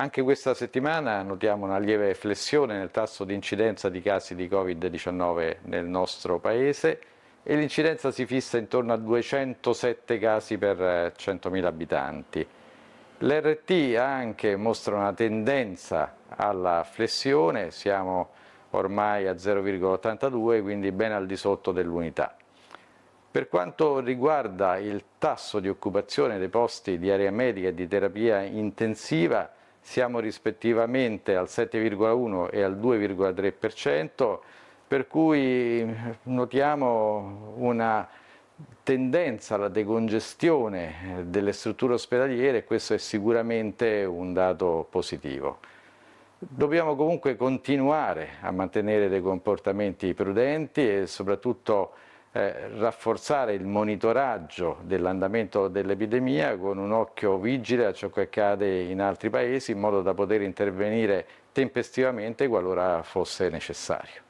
Anche questa settimana notiamo una lieve flessione nel tasso di incidenza di casi di Covid-19 nel nostro Paese e l'incidenza si fissa intorno a 207 casi per 100.000 eh, abitanti. L'RT anche mostra una tendenza alla flessione, siamo ormai a 0,82, quindi ben al di sotto dell'unità. Per quanto riguarda il tasso di occupazione dei posti di area medica e di terapia intensiva, siamo rispettivamente al 7,1 e al 2,3%, per cui notiamo una tendenza alla decongestione eh, delle strutture ospedaliere e questo è sicuramente un dato positivo. Dobbiamo comunque continuare a mantenere dei comportamenti prudenti e soprattutto eh, rafforzare il monitoraggio dell'andamento dell'epidemia con un occhio vigile a ciò che accade in altri paesi in modo da poter intervenire tempestivamente qualora fosse necessario.